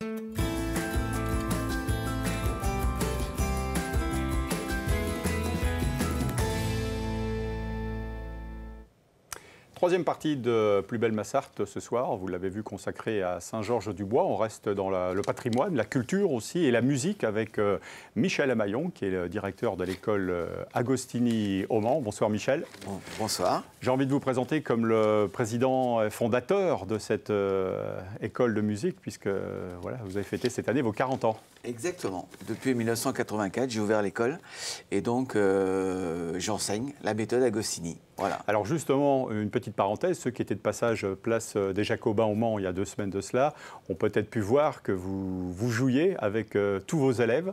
Thank you troisième partie de Plus belle Massarte ce soir. Vous l'avez vu consacrée à Saint-Georges-du-Bois. On reste dans le patrimoine, la culture aussi et la musique avec euh, Michel Amaillon, qui est le directeur de l'école euh, Agostini au Mans. Bonsoir Michel. bonsoir. J'ai envie de vous présenter comme le président fondateur de cette euh, école de musique, puisque voilà, vous avez fêté cette année vos 40 ans. Exactement. Depuis 1984, j'ai ouvert l'école et donc j'enseigne la méthode Agostini. Alors justement, une petite parenthèse, ceux qui étaient de passage euh, place euh, des Jacobins au Mans il y a deux semaines de cela ont peut-être pu voir que vous, vous jouiez avec euh, tous vos élèves.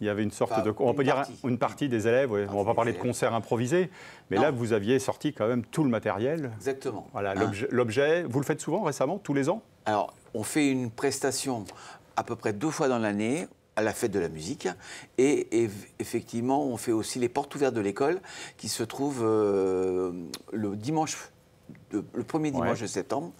Il y avait une sorte de... On peut dire une partie des élèves, on ne va pas parler de concert improvisé, mais là vous aviez sorti quand même tout le matériel. Exactement. Voilà, hein l'objet, vous le faites souvent récemment, tous les ans Alors, on fait une prestation à peu près deux fois dans l'année à la fête de la musique. Et, effectivement, on fait aussi les portes ouvertes de l'école qui se trouvent euh, le dimanche, le premier dimanche de septembre.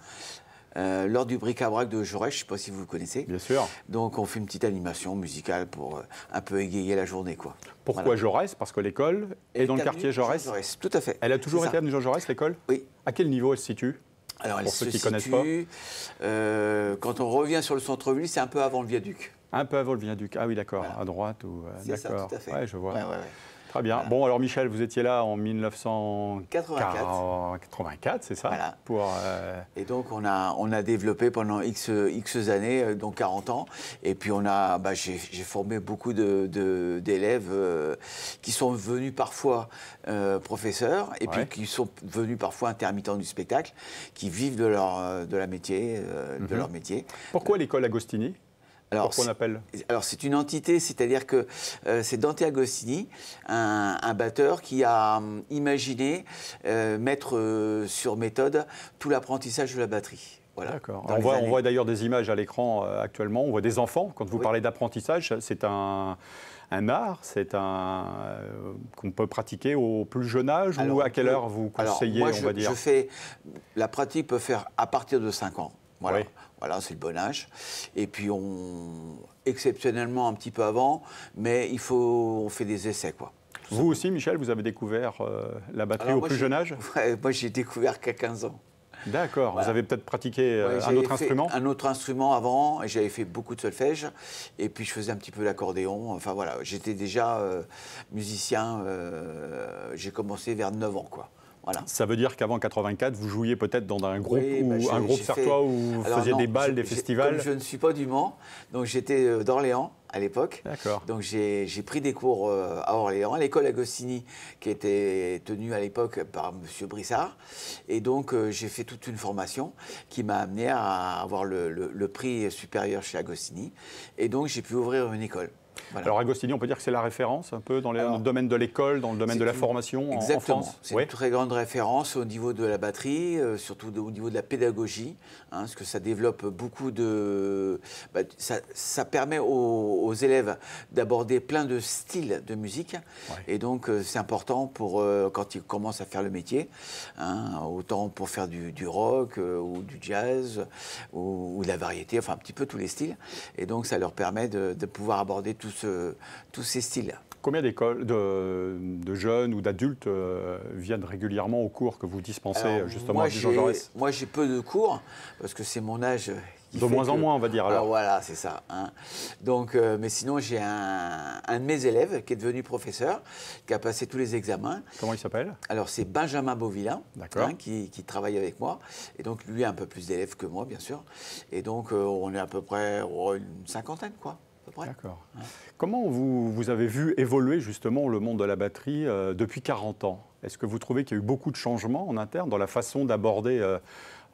Euh, lors du bric-à-brac de Jaurès, je ne sais pas si vous le connaissez. Bien sûr. Donc on fait une petite animation musicale pour euh, un peu égayer la journée. Quoi. Pourquoi Jaurès Parce que l'école est, dans le quartier Jaurès. Jaurès. Tout à fait. Elle a toujours été le quartier Jaurès, l'école Oui. À quel niveau elle se situe alors, pour ceux qui ne connaissent pas. quand on revient sur le centre-ville, c'est un peu avant le viaduc. Un peu avant le viaduc. Ah oui, d'accord, à droite ou. Euh, je vois. Très bien. Bon, alors Michel, vous étiez là en 1984, c'est ça Voilà. Euh, et donc, on a, on a développé pendant X, X années, euh, donc 40 ans. Et puis, on a, bah, j'ai formé beaucoup d'élèves qui sont venus parfois professeurs et puis qui sont venus parfois intermittents du spectacle, qui vivent de leur, de la métier, de mhm. leur métier. Pourquoi l'école Agostini alors, qu'on appelle Alors c'est une entité, c'est-à-dire que euh, c'est Dante Agostini, un, batteur qui a hum, imaginé euh, mettre euh, sur méthode tout l'apprentissage de la batterie. Voilà, On, on voit, d'ailleurs des images à l'écran actuellement, on voit des enfants, quand vous parlez d'apprentissage, c'est un art, c'est un qu'on peut pratiquer au plus jeune âge ou à quelle heure vous conseillez, va dire Je fais la pratique peut faire à partir de 5 ans. Voilà, voilà c'est le bon âge. Et puis, on, exceptionnellement un petit peu avant, mais il faut, on fait des essais, quoi. Vous aussi, Michel, vous avez découvert euh, la batterie au plus jeune âge Moi, j'ai découvert qu'à 15 ans. D'accord, vous avez peut-être pratiqué euh, un autre instrument Un autre instrument avant, et j'avais fait beaucoup de solfège, et puis je faisais un petit peu l'accordéon, enfin voilà, j'étais déjà euh, musicien, j'ai commencé vers 9 ans quoi. Ça veut dire qu'avant 84, vous jouiez peut-être dans un groupe, ou, bah, un groupe sertois où vous faisiez des balles, des festivals Je ne suis pas du Mans, donc j'étais euh, d'Orléans à l'époque. Donc j'ai pris des cours euh, à Orléans, à l'école Agostini, qui était tenue à l'époque par M. Brissard. Et donc euh, j'ai fait toute une formation qui m'a amené à avoir le, le prix supérieur chez Agostini. Et donc j'ai pu ouvrir une école. Alors Agostini, on peut dire que c'est la référence un peu dans, le domaine de l'école, dans le domaine de la formation exactement, en, C'est une très grande référence au niveau de la batterie, euh, surtout au niveau de la pédagogie, hein, parce que ça développe beaucoup de... Bah, ça, permet aux, élèves d'aborder plein de styles de musique, et donc euh, c'est important pour euh, quand ils commencent à faire le métier, hein, autant pour faire du, rock ou du jazz ou, de la variété, enfin un petit peu tous les styles, et donc ça leur permet de pouvoir aborder tout tous ces styles Combien d'écoles, de, jeunes ou d'adultes euh, viennent régulièrement aux cours que vous dispensez justement moi, Jean Jaurès Moi, j'ai peu de cours parce que c'est mon âge. De moins en moins, on va dire. Ah, alors, voilà, c'est ça. Hein. Donc, euh, mais sinon, j'ai un, de mes élèves qui est devenu professeur, qui a passé tous les examens. Comment il s'appelle Alors, c'est Benjamin Beauvillain, hein, qui, travaille avec moi. Et donc, lui a un peu plus d'élèves que moi, bien sûr. Et donc, euh, on est à peu près une cinquantaine, quoi. D'accord. Comment vous, vous, avez vu évoluer justement le monde de la batterie euh, depuis 40 ans Est-ce que vous trouvez qu'il y a eu beaucoup de changements en interne dans la façon d'aborder euh,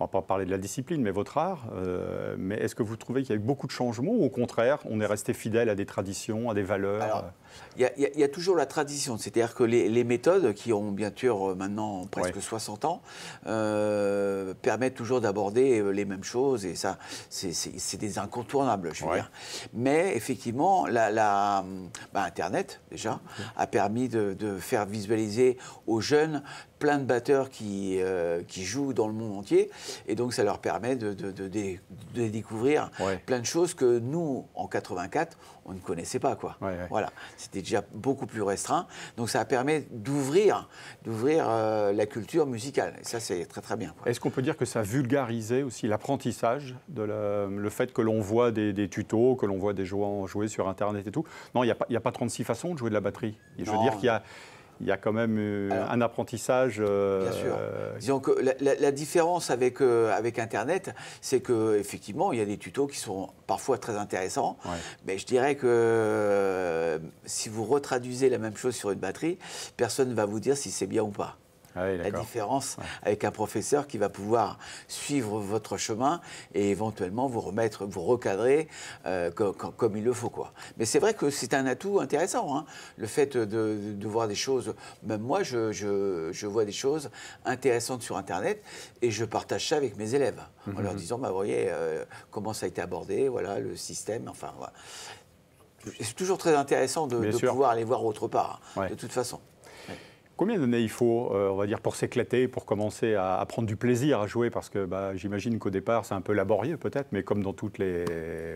on va pas parler de la discipline, mais votre art. Euh, mais est-ce que vous trouvez qu'il y a eu beaucoup de changements ou au contraire, on est resté fidèle à des traditions, à des valeurs euh Il y, a toujours la tradition, c'est-à-dire que les, méthodes qui ont bien sûr euh, maintenant presque 60 ans permettent toujours d'aborder les mêmes choses et ça, c'est des incontournables, je veux dire. Mais effectivement, la, hum, bah, Internet déjà a permis de, de faire visualiser aux jeunes plein de batteurs qui, euh, qui jouent dans le monde entier. Et donc, ça leur permet de, de, découvrir plein de choses que nous, en 84, on ne connaissait pas. Quoi. Voilà. C'était déjà beaucoup plus restreint. Donc, ça permet d'ouvrir d'ouvrir euh, la culture musicale. Et ça, c'est très, très bien. Est-ce qu'on peut dire que ça vulgarisé aussi l'apprentissage, de le fait que l'on voit des, tutos, que l'on voit des joueurs jouer sur Internet et tout Non, il n'y a, a, pas 36 façons de jouer de la batterie. Je veux dire qu'il y a il y a quand même euh, un apprentissage. Euh, bien sûr. la, différence avec, euh, avec Internet, c'est qu'effectivement, il y a des tutos qui sont parfois très intéressants. Mais je dirais que si vous retraduisez la même chose sur une batterie, personne ne va vous dire si c'est bien ou pas. Ah la différence avec un professeur qui va pouvoir suivre votre chemin et éventuellement vous remettre, vous recadrer euh, comme il le faut. Quoi. Mais c'est vrai que c'est un atout intéressant, hein, le fait de, voir des choses. Même moi, je, vois des choses intéressantes sur Internet et je partage ça avec mes élèves en mhm. leur disant, bah, vous voyez, euh, comment ça a été abordé, voilà, le système, enfin, C'est toujours très intéressant de, pouvoir aller voir autre part, de toute façon. Combien d'années il faut, euh, on va dire, pour s'éclater, pour commencer à, prendre du plaisir à jouer Parce que bah, j'imagine qu'au départ, c'est un peu laborieux peut-être, mais comme dans toutes les,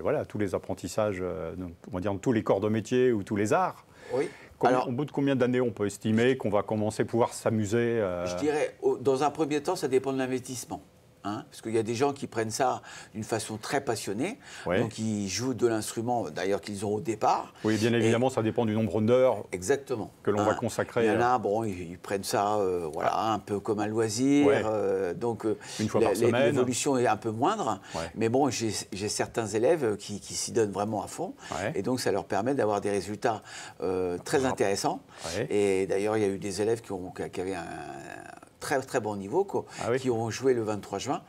voilà, tous les apprentissages, euh, on va dire dans tous les corps de métier ou tous les arts, au bout de combien d'années on peut estimer qu'on va commencer à pouvoir s'amuser euh, Je dirais, dans un premier temps, ça dépend de l'investissement. Hein, parce qu'il y a des gens qui prennent ça d'une façon très passionnée, donc ils jouent de l'instrument d'ailleurs qu'ils ont au départ. Oui, bien évidemment, ça dépend du nombre d'heures exactement, que l'on va ah, consacrer. Il y en a, euh. bon, ils, prennent ça euh, voilà, ah. un peu comme un loisir, euh, donc l'évolution est un peu moindre, mais bon, j'ai certains élèves qui, s'y donnent vraiment à fond, et donc ça leur permet d'avoir des résultats très intéressants. Et d'ailleurs, il y a eu des élèves qui, avaient un très bon niveau quoi, ah qui ont joué le 23 juin.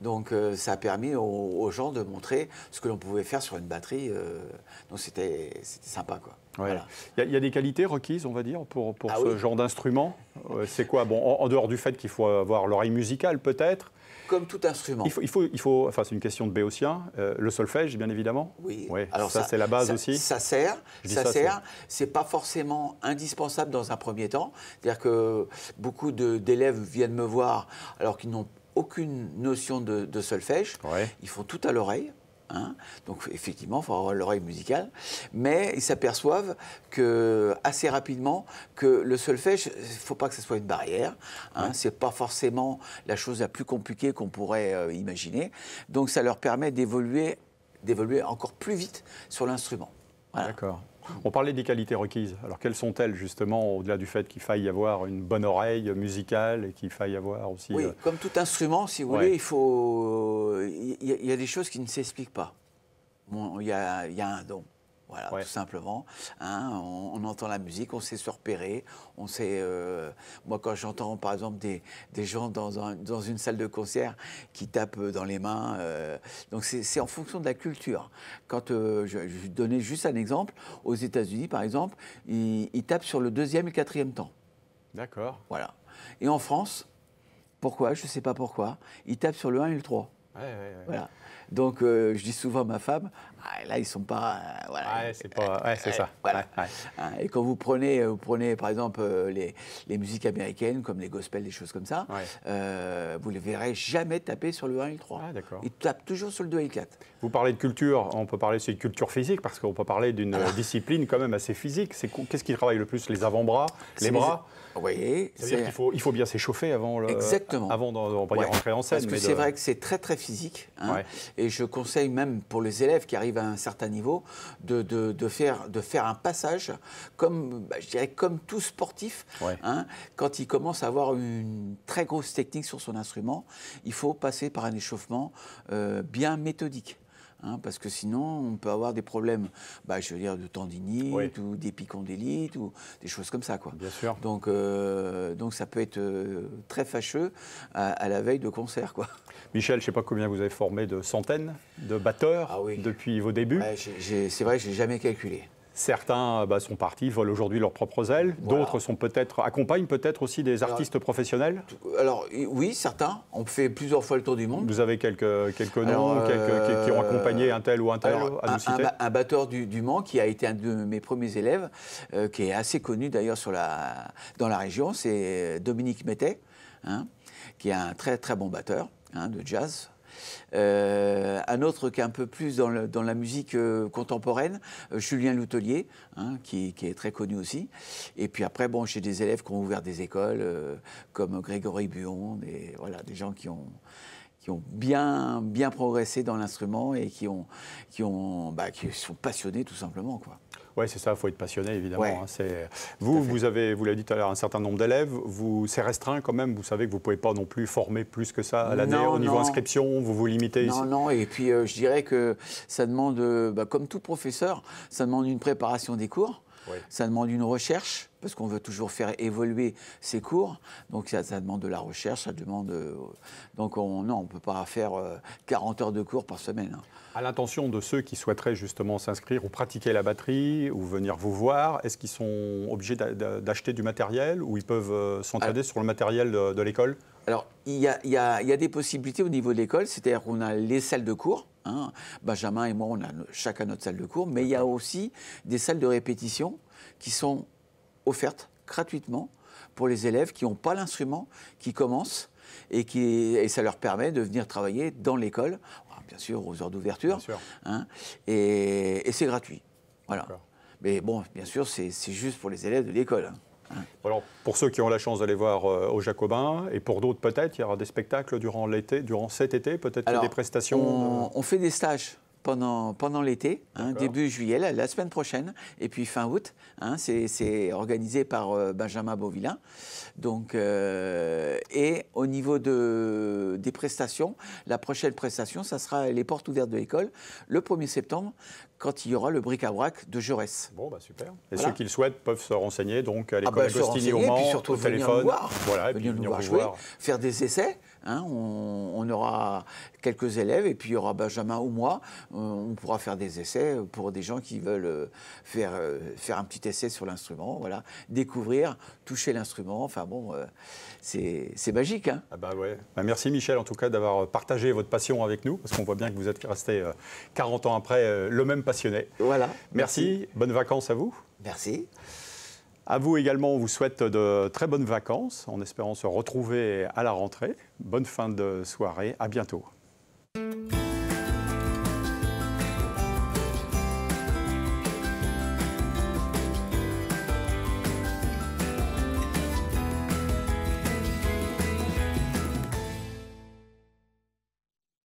Donc euh, ça a permis aux, gens de montrer ce que l'on pouvait faire sur une batterie. Euh, donc c'était sympa quoi. Il y, a des qualités requises, on va dire, pour, ah ce genre d'instrument. Euh, c'est quoi Bon, en, dehors du fait qu'il faut avoir l'oreille musicale, peut-être. Comme tout instrument. Il faut, il enfin, c'est une question de béotien. Euh, le solfège, bien évidemment. Oui. Alors ça, c'est la base aussi. Ça sert. Ça, sert. C'est pas forcément indispensable dans un premier temps. C'est-à-dire que beaucoup d'élèves viennent me voir alors qu'ils n'ont aucune notion de, solfège. Ils font tout à l'oreille. Hein. Donc effectivement, il faut avoir l'oreille musicale. Mais ils s'aperçoivent que assez rapidement que le solfège, il ne faut pas que ce soit une barrière. Hein. Ce n'est pas forcément la chose la plus compliquée qu'on pourrait euh, imaginer. Donc ça leur permet d'évoluer, d'évoluer encore plus vite sur l'instrument. D'accord. On parlait des qualités requises. Alors quelles sont-elles justement, au-delà du fait qu'il faille avoir une bonne oreille musicale et qu'il faille avoir aussi... Oui, euh, comme tout instrument, si vous voulez, il faut... Il y, a des choses qui ne s'expliquent pas. il y a un don. Voilà, tout simplement. Hein. on, entend la musique, on sait se repérer, on sait... Euh, moi, quand j'entends, par exemple, des, gens dans, une salle de concert qui tapent euh, dans les mains... Euh, donc, c'est en fonction de la culture. Quand je, je donnais juste un exemple, aux États-Unis, par exemple, ils, ils tapent sur le deuxième et le quatrième temps. D'accord. Voilà. Et en France, pourquoi Je ne sais pas pourquoi, ils tapent sur le 1 et le 3 voilà. Donc, euh, je dis souvent à ma femme, ah, là, ils sont pas. Euh, ouais, c'est euh, ça. Hein, et quand vous prenez, vous prenez par exemple les, les, musiques américaines, comme les gospels, des choses comme ça, vous ne les verrez jamais taper sur le 1 et le 3. Ah, ils tapent toujours sur le 2 et le 4. Vous parlez de culture, on peut parler aussi de culture physique, parce qu'on peut parler d'une discipline quand même assez physique. Qu'est-ce qui travaille le plus Les avant-bras, les bras Oui. C'est-à-dire qu'il faut, il faut bien s'échauffer avant, le, avant de, rentrer en scène. Parce que c'est vrai que c'est très très physique. Hein. Et je conseille même pour les élèves qui arrivent à un certain niveau de, faire, un passage, comme, bah, je dirais, comme tout sportif. Hein. quand il commence à avoir une très grosse technique sur son instrument, il faut passer par un échauffement euh, bien méthodique. Hein, parce que sinon, on peut avoir des problèmes, bah, je veux dire, de tendinite ou des ou des choses comme ça. Quoi. Bien sûr. Donc, euh, donc ça peut être euh, très fâcheux à, la veille de concert. Quoi. Michel, je ne sais pas combien vous avez formé de centaines de batteurs ah depuis vos débuts. c'est vrai, je n'ai jamais calculé. Certains euh, bah, sont partis, volent aujourd'hui leurs propres ailes. D'autres sont peut-être accompagnent peut-être aussi des artistes professionnels. Alors oui, certains. On fait plusieurs fois le tour du monde. Vous avez quelques noms, qui ont euh, accompagné un tel ou un tel à Un, batteur du, du, Mans qui a été un de mes premiers élèves, euh, qui est assez connu d'ailleurs dans la région, c'est Dominique Mettet, hein, qui est un très très bon batteur hein, de jazz. Euh, un autre qui est un peu plus dans, la musique euh, contemporaine, euh, Julien Loutelier, hein, qui, est très connu aussi. Et puis après, bon, j'ai des élèves qui ont ouvert des écoles, comme Grégory Buon, des, voilà, des gens qui ont bien, bien progressé dans l'instrument et qui, bah, qui sont passionnés tout simplement. Quoi. Oui, c'est ça, il faut être passionné, évidemment. Hein, euh, vous, vous avez, vous l'avez dit tout à l'heure, un certain nombre d'élèves. Vous, c'est restreint quand même. Vous savez que vous ne pouvez pas non plus former plus que ça à l'année au niveau inscription. Vous vous limitez. Non, ici. non. Et puis, euh, je dirais que ça demande, euh, bah, comme tout professeur, ça demande une préparation des cours. Ça demande une recherche, parce qu'on veut toujours faire évoluer ses cours. Donc ça, demande de la recherche, ça demande... Euh, donc on, non, on ne peut pas faire 40 euh, heures de cours par semaine. Hein. À l'intention de ceux qui souhaiteraient justement s'inscrire ou pratiquer la batterie ou venir vous voir, est-ce qu'ils sont obligés d'acheter du matériel ou ils peuvent euh, s'entraider sur le matériel de l'école alors, il y, a, des possibilités au niveau de l'école, c'est-à-dire qu'on a les salles de cours. Hein. Benjamin et moi, on a chacun notre salle de cours, mais il y a aussi des salles de répétition qui sont offertes gratuitement pour les élèves qui n'ont pas l'instrument, qui commencent. Et, qui, ça leur permet de venir travailler dans l'école, ah, bien sûr aux heures d'ouverture, hein, et, et c'est gratuit. Voilà. Mais bon, bien sûr, c'est juste pour les élèves de l'école. Hein. Alors, pour ceux qui ont la chance d'aller voir euh, aux Jacobins, et pour d'autres peut-être, il y aura des spectacles durant l'été, durant cet été, peut-être des prestations. on fait des stages pendant, l'été, hein, début juillet, la, semaine prochaine, et puis fin août. Hein, c'est organisé par euh, Benjamin Beauvillain. Donc, euh, et au niveau de, des prestations, la prochaine prestation, ça sera les portes ouvertes de l'école le 1er septembre, quand il y aura le bric-à-brac de Jaurès. Bon, bah, super. Et ceux qui le souhaitent peuvent se renseigner donc à ah, l'école bah, Agostini au téléphone. voilà, et puis venir nous jouer, faire des essais. Hein, on, aura quelques élèves et puis il y aura Benjamin ou moi. Euh, on, pourra faire des essais pour des gens qui veulent euh, faire, euh, faire un petit essai sur l'instrument, voilà, découvrir, toucher l'instrument. Enfin bon, c'est magique. Hein. ah bah ouais. Bah merci Michel en tout cas d'avoir partagé votre passion avec nous parce qu'on voit bien que vous êtes resté 40 ans après le même passionné. Voilà. merci. bonnes vacances à vous. Merci. À vous également, on vous souhaite de très bonnes vacances en espérant se retrouver à la rentrée. Bonne fin de soirée, à bientôt.